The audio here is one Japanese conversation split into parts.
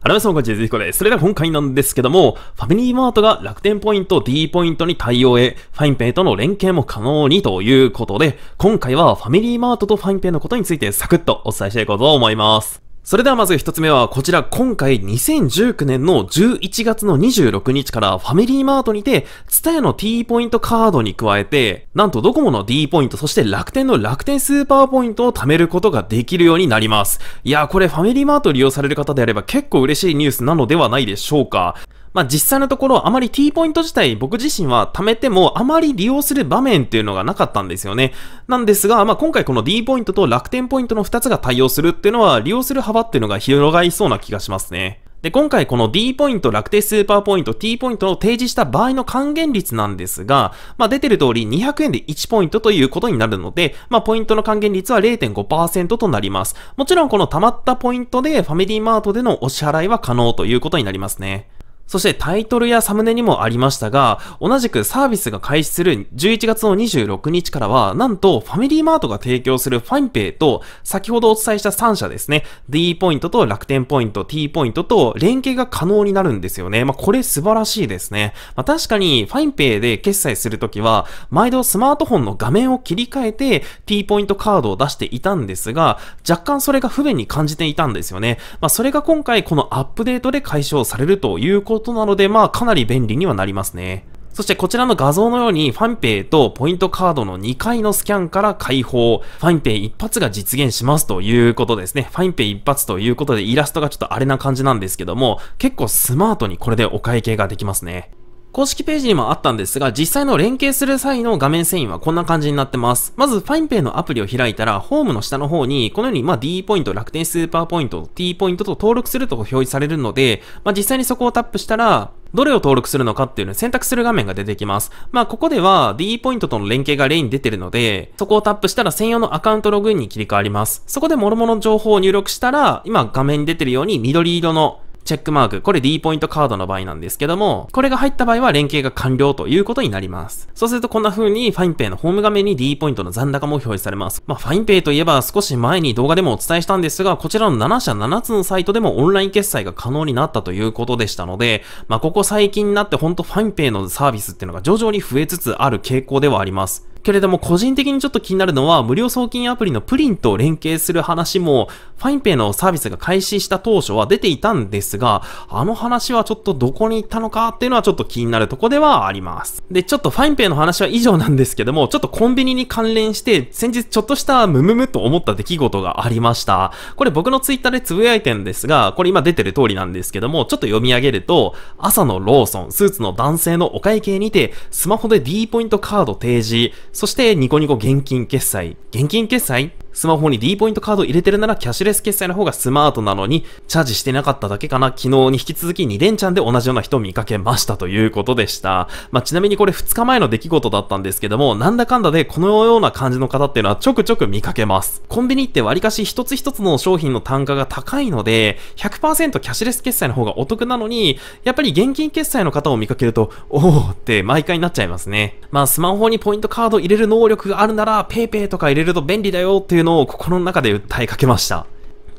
あら皆さんこんにちは、ずひこです。それでは今回なんですけども、ファミリーマートが楽天ポイント、D ポイントに対応へ、ファインペイとの連携も可能にということで、今回はファミリーマートとファインペイのことについてサクッとお伝えしていこうと思います。それではまず一つ目はこちら今回2019年の11月の26日からファミリーマートにてツタヤの T ポイントカードに加えてなんとドコモの D ポイントそして楽天の楽天スーパーポイントを貯めることができるようになりますいやこれファミリーマート利用される方であれば結構嬉しいニュースなのではないでしょうかまあ、実際のところ、あまり T ポイント自体僕自身は貯めても、あまり利用する場面っていうのがなかったんですよね。なんですが、まあ、今回この D ポイントと楽天ポイントの2つが対応するっていうのは、利用する幅っていうのが広がりそうな気がしますね。で、今回この D ポイント、楽天スーパーポイント、T ポイントを提示した場合の還元率なんですが、まあ、出てる通り200円で1ポイントということになるので、まあ、ポイントの還元率は0.5%となります。もちろんこの溜まったポイントでファミリーマートでのお支払いは可能ということになりますね。そしてタイトルやサムネにもありましたが、同じくサービスが開始する11月の26日からは、なんとファミリーマートが提供するファインペイと、先ほどお伝えした3社ですね、D ポイントと楽天ポイント、T ポイントと連携が可能になるんですよね。まあ、これ素晴らしいですね。まあ、確かにファインペイで決済するときは、毎度スマートフォンの画面を切り替えて T ポイントカードを出していたんですが、若干それが不便に感じていたんですよね。まあ、それが今回このアップデートで解消されるということことなので、まあかなり便利にはなりますね。そしてこちらの画像のようにファンペイとポイントカードの2回のスキャンから解放、ファンペイ一発が実現しますということですね。ファンペイ一発ということでイラストがちょっとあれな感じなんですけども、結構スマートにこれでお会計ができますね。公式ページにもあったんですが、実際の連携する際の画面遷移はこんな感じになってます。まず、ファインペイのアプリを開いたら、ホームの下の方に、このように、まあ、D ポイント、楽天スーパーポイント、T ポイントと登録すると表示されるので、まあ、実際にそこをタップしたら、どれを登録するのかっていうのを選択する画面が出てきます。まあ、ここでは D ポイントとの連携が例に出てるので、そこをタップしたら専用のアカウントログインに切り替わります。そこで諸々の情報を入力したら、今画面に出てるように緑色のチェックマーク、これ D ポイントカードの場合なんですけども、これが入った場合は連携が完了ということになります。そうするとこんな風にファインペイのホーム画面に D ポイントの残高も表示されます。まあ、ファインペイといえば少し前に動画でもお伝えしたんですが、こちらの7社7つのサイトでもオンライン決済が可能になったということでしたので、まあ、ここ最近になってほんとファインペイのサービスっていうのが徐々に増えつつある傾向ではあります。けれども個人的にちょっと気になるのは無料送金アプリのプリンと連携する話もファインペイのサービスが開始した当初は出ていたんですがあの話はちょっとどこに行ったのかっていうのはちょっと気になるとこではあります。で、ちょっとファインペイの話は以上なんですけどもちょっとコンビニに関連して先日ちょっとしたムムムと思った出来事がありました。これ僕のツイッターでつぶやいてんですがこれ今出てる通りなんですけどもちょっと読み上げると朝のローソンスーツの男性のお会計にてスマホで D ポイントカード提示そしてニコニコ現金決済。現金決済スマホに D ポイントカード入れてるならキャッシュレス決済の方がスマートなのに、チャージしてなかっただけかな、昨日に引き続き2連チャンで同じような人を見かけましたということでした。まあ、ちなみにこれ2日前の出来事だったんですけども、なんだかんだでこのような感じの方っていうのはちょくちょく見かけます。コンビニって割かし一つ一つの商品の単価が高いので、100%キャッシュレス決済の方がお得なのに、やっぱり現金決済の方を見かけると、おおって毎回になっちゃいますね。まあ、スマホにポイントカード入れる能力があるなら、PayPay とか入れると便利だよっていうのを心の中で訴えかけました。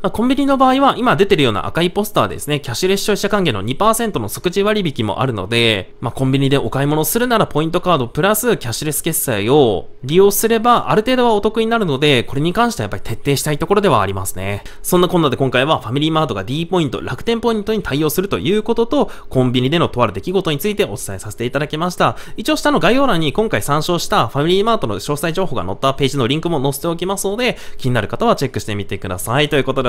まコンビニの場合は、今出てるような赤いポスターですね、キャッシュレス消費者還元の2%の即時割引もあるので、まあ、コンビニでお買い物するならポイントカードプラスキャッシュレス決済を利用すれば、ある程度はお得になるので、これに関してはやっぱり徹底したいところではありますね。そんなこんなで今回はファミリーマートが D ポイント、楽天ポイントに対応するということと、コンビニでのとある出来事についてお伝えさせていただきました。一応下の概要欄に今回参照したファミリーマートの詳細情報が載ったページのリンクも載せておきますので、気になる方はチェックしてみてください。ということで